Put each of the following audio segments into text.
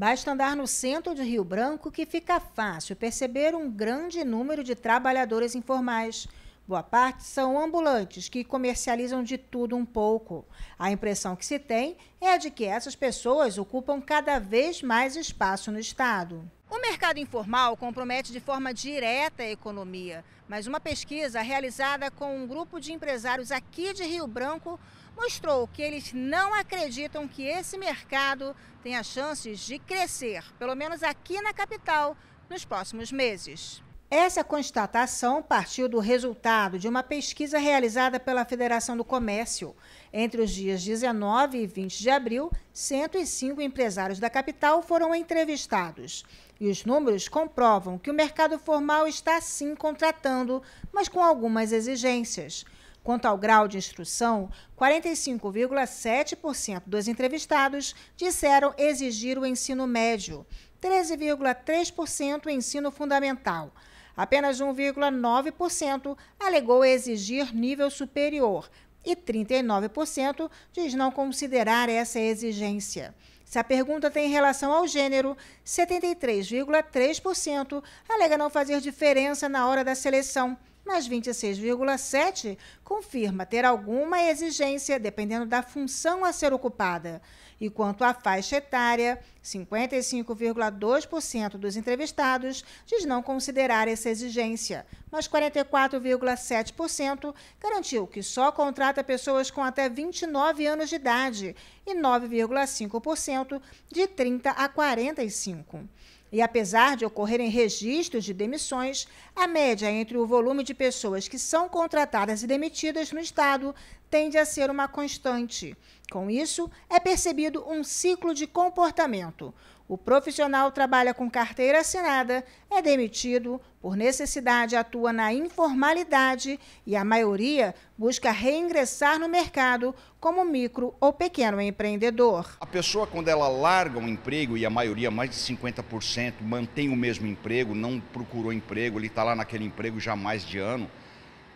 Basta andar no centro de Rio Branco que fica fácil perceber um grande número de trabalhadores informais boa parte, são ambulantes que comercializam de tudo um pouco. A impressão que se tem é a de que essas pessoas ocupam cada vez mais espaço no Estado. O mercado informal compromete de forma direta a economia, mas uma pesquisa realizada com um grupo de empresários aqui de Rio Branco mostrou que eles não acreditam que esse mercado tenha chances de crescer, pelo menos aqui na capital, nos próximos meses. Essa constatação partiu do resultado de uma pesquisa realizada pela Federação do Comércio. Entre os dias 19 e 20 de abril, 105 empresários da capital foram entrevistados. E os números comprovam que o mercado formal está sim contratando, mas com algumas exigências. Quanto ao grau de instrução, 45,7% dos entrevistados disseram exigir o ensino médio, 13,3% o ensino fundamental. Apenas 1,9% alegou exigir nível superior e 39% diz não considerar essa exigência. Se a pergunta tem relação ao gênero, 73,3% alega não fazer diferença na hora da seleção mas 26,7 confirma ter alguma exigência dependendo da função a ser ocupada. E quanto à faixa etária, 55,2% dos entrevistados diz não considerar essa exigência, mas 44,7% garantiu que só contrata pessoas com até 29 anos de idade e 9,5% de 30 a 45. E apesar de ocorrerem registros de demissões, a média entre o volume de pessoas que são contratadas e demitidas no Estado tende a ser uma constante. Com isso, é percebido um ciclo de comportamento o profissional trabalha com carteira assinada, é demitido, por necessidade atua na informalidade e a maioria busca reingressar no mercado como micro ou pequeno empreendedor. A pessoa, quando ela larga um emprego, e a maioria, mais de 50%, mantém o mesmo emprego, não procurou emprego, ele está lá naquele emprego já mais de ano.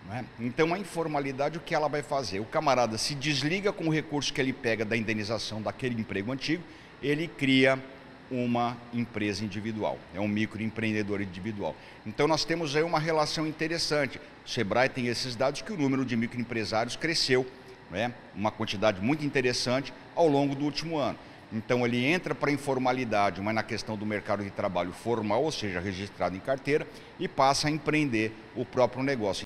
Né? Então, a informalidade, o que ela vai fazer? O camarada se desliga com o recurso que ele pega da indenização daquele emprego antigo, ele cria uma empresa individual, é um microempreendedor individual. Então nós temos aí uma relação interessante. O Sebrae tem esses dados que o número de microempresários cresceu, né? uma quantidade muito interessante ao longo do último ano. Então ele entra para a informalidade, mas na questão do mercado de trabalho formal, ou seja, registrado em carteira, e passa a empreender o próprio negócio.